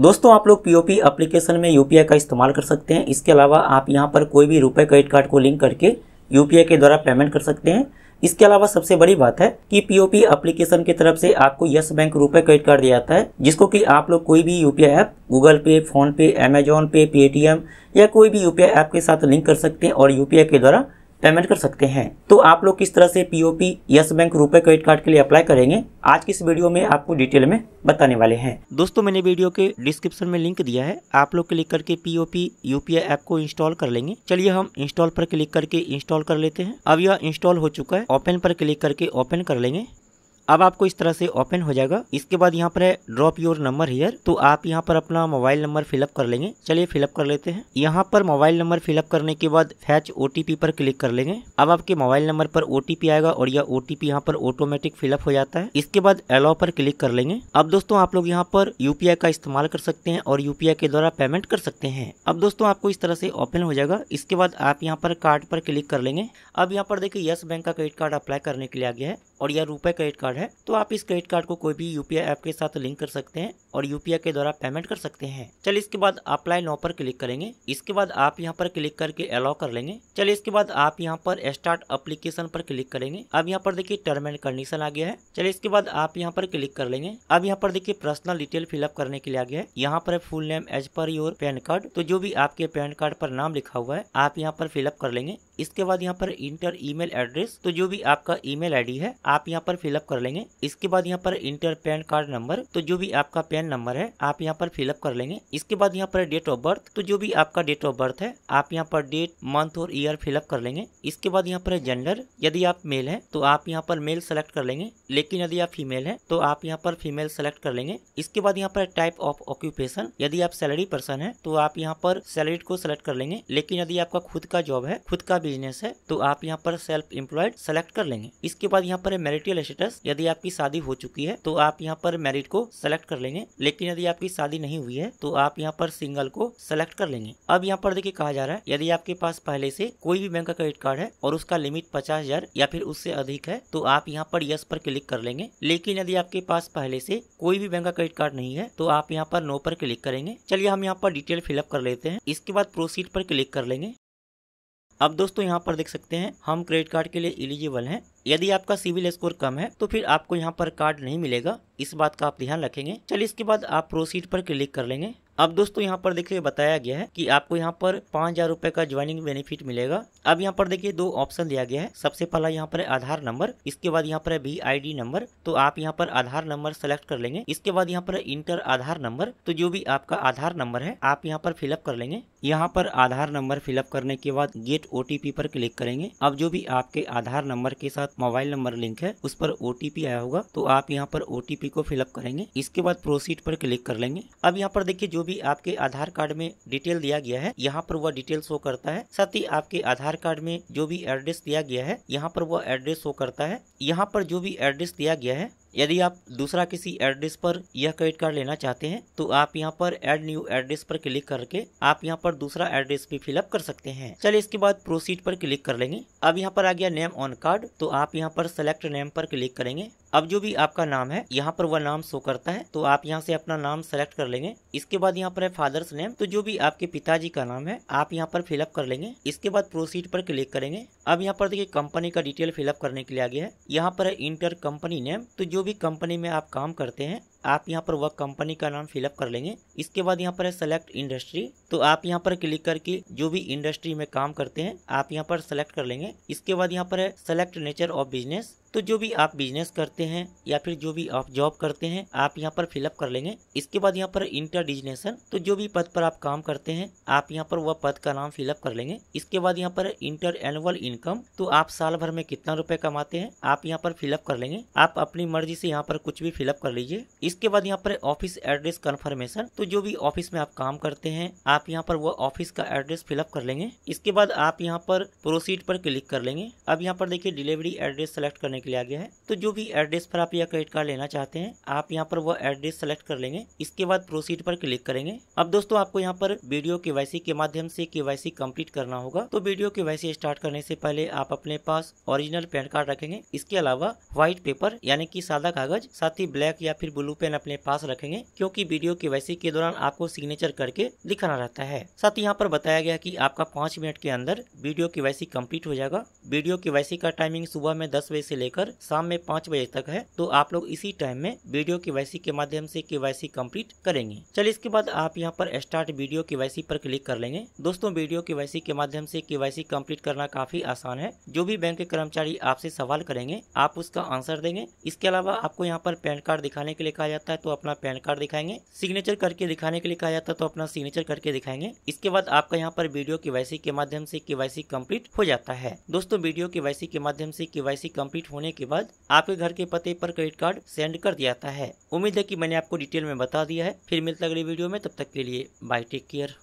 दोस्तों आप लोग पीओपी एप्लीकेशन में यूपीआई का इस्तेमाल कर सकते हैं इसके अलावा आप यहाँ पर कोई भी रुपए क्रेडिट कार्ड को लिंक करके यूपीआई के द्वारा पेमेंट कर सकते हैं इसके अलावा सबसे बड़ी बात है कि पीओपी एप्लीकेशन की तरफ से आपको Yes Bank RuPay credit card दिया जाता है जिसको कि आप लोग कोई भी UPI app Google Pay PhonePe Amazon Pay Paytm या कोई भी यूपीआई ऐप के साथ लिंक कर सकते हैं और यूपीआई के द्वारा पेमेंट कर सकते हैं तो आप लोग किस तरह से POP Yes Bank RuPay credit card के लिए अप्लाई करेंगे आज की इस वीडियो में आपको डिटेल में बताने वाले हैं दोस्तों मैंने वीडियो के डिस्क्रिप्शन में लिंक दिया है आप लोग क्लिक करके पीओपी यूपीआई ऐप को इंस्टॉल कर लेंगे चलिए हम इंस्टॉल पर क्लिक करके इंस्टॉल कर लेते हैं अब यह इंस्टॉल हो चुका है ओपन पर क्लिक करके ओपन कर लेंगे अब आपको इस तरह से ओपन हो जाएगा इसके बाद यहाँ पर है ड्रॉप योर नंबर हियर तो आप यहाँ पर अपना मोबाइल नंबर फिलअप कर लेंगे चलिए फिलअप कर लेते हैं यहाँ पर मोबाइल नंबर फिलअप करने के बाद फैच ओटीपी पर क्लिक कर लेंगे अब आपके मोबाइल नंबर पर ओटीपी आएगा और यह ओटीपी यहाँ पर ऑटोमेटिक फिलअप हो जाता है इसके बाद एलो पर क्लिक कर लेंगे अब दोस्तों आप लोग यहाँ पर यूपीआई का इस्तेमाल कर सकते हैं और यूपीआई के द्वारा पेमेंट कर सकते हैं अब दोस्तों आपको इस तरह से ओपन हो जाएगा इसके बाद आप यहाँ पर कार्ड पर क्लिक कर लेंगे अब यहाँ पर देखिए यस बैंक का क्रेडिट कार्ड अप्लाई करने के लिए आ गया है और यह रुपए क्रेडिट कार्ड है तो आप इस क्रेडिट कार्ड को कोई भी यूपीआई ऐप के साथ लिंक कर सकते हैं और यूपीआई के द्वारा पेमेंट कर सकते हैं चलिए इसके बाद अप्लाई नो पर क्लिक करेंगे इसके बाद आप यहाँ पर क्लिक करके अलाउ कर लेंगे चलिए इसके बाद आप यहाँ पर स्टार्ट अप्लीकेशन पर क्लिक करेंगे अब यहाँ पर देखिए टर्म एंड कंडीशन आ गया है चलिए इसके बाद आप यहाँ पर क्लिक कर लेंगे अब यहाँ पर देखिए पर्सनल डिटेल फिलअप करने के लिए आ गया है यहाँ पर full name as per your PAN card तो जो भी आपके पैन कार्ड पर नाम लिखा हुआ है आप यहाँ पर फिलअप कर लेंगे इसके बाद यहाँ पर इंटर ईमेल एड्रेस तो जो भी आपका ईमेल आईडी है आप यहाँ पर फिलअप कर लेंगे इसके बाद यहाँ पर इंटर पैन कार्ड नंबर तो जो भी आपका पैन नंबर है आप यहाँ पर फिलअप कर लेंगे इसके बाद यहाँ पर डेट ऑफ बर्थ तो जो भी आपका डेट ऑफ बर्थ है आप यहाँ पर डेट मंथ और ईयर फिलअप कर लेंगे इसके बाद यहाँ पर जेंडर यदि आप मेल है तो आप यहाँ पर मेल सेलेक्ट कर लेंगे लेकिन यदि आप फीमेल है तो आप यहाँ पर फीमेल सेलेक्ट कर लेंगे इसके बाद यहाँ पर टाइप ऑफ ऑक्यूपेशन यदि आप सैलरी पर्सन है तो आप यहाँ पर सैलरी को सिलेक्ट कर लेंगे लेकिन यदि आपका खुद का जॉब है खुद का बिजनेस है तो आप यहाँ पर सेल्फ एम्प्लॉयड सेलेक्ट कर लेंगे इसके बाद यहाँ पर मेरिटियल स्टेटस यदि आपकी शादी हो चुकी है तो आप यहाँ पर मैरिट को सेलेक्ट कर लेंगे लेकिन यदि आपकी शादी नहीं हुई है तो आप यहाँ पर सिंगल को सेलेक्ट कर लेंगे अब यहाँ पर देखिए कहा जा रहा है यदि आपके पास पहले से कोई भी बैंक का क्रेडिट कार्ड है और उसका लिमिट पचास हजार या फिर उससे अधिक है तो आप यहाँ पर यस पर क्लिक कर लेंगे लेकिन यदि आपके पास पहले से कोई भी बैंक का क्रेडिट कार्ड नहीं है तो आप यहाँ पर नो पर क्लिक करेंगे चलिए हम यहाँ पर डिटेल फिलअप कर लेते हैं इसके बाद प्रोसीड पर क्लिक कर लेंगे अब दोस्तों यहाँ पर देख सकते हैं हम क्रेडिट कार्ड के लिए एलिजिबल हैं यदि आपका सिविल स्कोर कम है तो फिर आपको यहाँ पर कार्ड नहीं मिलेगा इस बात का आप ध्यान रखेंगे चलिए इसके बाद आप प्रोसीड पर क्लिक कर लेंगे अब दोस्तों यहाँ पर देखिए बताया गया है कि आपको यहाँ पर पांच हजार रूपए का ज्वाइनिंग बेनिफिट मिलेगा अब यहाँ पर देखिए दो ऑप्शन दिया गया है सबसे पहला यहाँ पर आधार नंबर इसके बाद यहाँ पर वी आई नंबर तो आप यहाँ पर आधार नंबर सेलेक्ट कर लेंगे इसके बाद यहाँ पर इंटर आधार नंबर तो जो भी आपका आधार नंबर है आप यहाँ पर फिलअप कर लेंगे यहाँ पर आधार नंबर फिलअप करने के बाद गेट ओटीपी पर क्लिक करेंगे अब जो भी आपके आधार नंबर के साथ मोबाइल नंबर लिंक है उस पर ओटीपी आया होगा तो आप यहाँ पर ओटीपी को फिलअप करेंगे इसके बाद प्रोसीड पर क्लिक कर लेंगे अब यहाँ पर देखिए जो भी आपके आधार कार्ड में डिटेल दिया गया है यहाँ पर वह डिटेल शो करता है साथ ही आपके आधार कार्ड में जो भी एड्रेस दिया गया है यहाँ पर वह एड्रेस शो करता है यहाँ पर जो भी एड्रेस दिया गया है यदि आप दूसरा किसी एड्रेस पर यह क्रेडिट कार्ड लेना चाहते हैं तो आप यहाँ पर एड न्यू एड्रेस पर क्लिक करके आप यहाँ पर दूसरा एड्रेस भी फिलअप कर सकते हैं चलिए इसके बाद प्रोसीड पर क्लिक कर लेंगे अब यहाँ पर आ गया नेम ऑन कार्ड तो आप यहाँ पर सेलेक्ट नेम पर क्लिक करेंगे अब जो भी आपका नाम है यहाँ पर वह नाम शो करता है तो आप यहाँ से अपना नाम सेलेक्ट कर लेंगे इसके बाद यहाँ पर है फादर्स नेम तो जो भी आपके पिताजी का नाम है आप यहाँ पर फिलअप कर लेंगे इसके बाद प्रोसीड पर क्लिक करेंगे अब यहाँ पर देखिए कंपनी का डिटेल फिलअप करने के लिए आ गया है यहाँ पर है इंटर कंपनी नेम तो जो जो भी कंपनी में आप काम करते हैं आप यहाँ पर वह कंपनी का नाम फिलअप कर लेंगे इसके बाद यहाँ पर है सेलेक्ट इंडस्ट्री तो आप यहाँ पर क्लिक करके जो भी इंडस्ट्री में काम करते हैं आप यहाँ पर सेलेक्ट कर लेंगे इसके बाद यहाँ पर है सेलेक्ट नेचर ऑफ बिजनेस तो जो भी आप बिजनेस करते हैं या फिर जो भी आप जॉब करते हैं आप यहाँ पर फिलअप कर लेंगे इसके बाद यहाँ पर इंटर डिजिनेशन तो जो भी पद पर आप काम करते हैं आप यहाँ पर वह पद का नाम फिलअप कर लेंगे इसके बाद यहाँ पर इंटर एनुअल इनकम तो आप साल भर में कितना रुपए कमाते हैं आप यहाँ पर फिलअप कर लेंगे आप अपनी मर्जी से यहाँ पर कुछ भी फिलअप कर लीजिए इसके बाद यहाँ पर ऑफिस एड्रेस कन्फर्मेशन तो जो भी ऑफिस में आप काम करते हैं आप यहाँ पर वह ऑफिस का एड्रेस फिलअप कर लेंगे इसके बाद आप यहाँ पर प्रोसीड पर क्लिक कर लेंगे अब यहाँ पर देखिए डिलीवरी एड्रेस सेलेक्ट करने करने के लिए आ गया है तो जो भी एड्रेस पर आप यह क्रेडिट कार्ड लेना चाहते हैं आप यहाँ पर वो एड्रेस सेलेक्ट कर लेंगे इसके बाद प्रोसीड पर क्लिक करेंगे अब दोस्तों आपको यहाँ पर वीडियो के के माध्यम से के वाई करना होगा तो वीडियो के स्टार्ट करने से पहले आप अपने पास ओरिजिनल पैन कार्ड रखेंगे इसके अलावा व्हाइट पेपर यानी कि सादा कागज साथ ही ब्लैक या फिर ब्लू पेन अपने पास रखेंगे क्योंकि वीडियो के के दौरान आपको सिग्नेचर करके दिखाना रहता है साथ ही यहाँ पर बताया गया कि आपका पाँच मिनट के अंदर वीडियो के कंप्लीट हो जाएगा वीडियो के का टाइमिंग सुबह में दस बजे से लेकर लेकर शाम में पाँच बजे तक है तो आप लोग इसी टाइम में वीडियो के के माध्यम से के कम्प्लीट करेंगे चलिए इसके बाद आप यहाँ पर स्टार्ट वीडियो के पर क्लिक कर लेंगे दोस्तों वीडियो के के माध्यम से के कम्प्लीट करना काफी आसान है जो भी बैंक के कर्मचारी आपसे सवाल करेंगे आप उसका आंसर देंगे इसके अलावा आपको यहाँ पर पैन कार्ड दिखाने के लिए कहा जाता है तो अपना पैन कार्ड दिखाएंगे सिग्नेचर करके दिखाने के लिए कहा जाता है तो अपना सिग्नेचर करके दिखाएंगे इसके बाद आपका यहाँ पर वीडियो के के माध्यम से के कम्प्लीट हो जाता है दोस्तों वीडियो के के माध्यम से के वैसी हो होने के बाद आपके घर के पते पर क्रेडिट कार्ड सेंड कर दिया जाता है उम्मीद है कि मैंने आपको डिटेल में बता दिया है फिर मिलता अगली वीडियो में तब तक के लिए बाय टेक केयर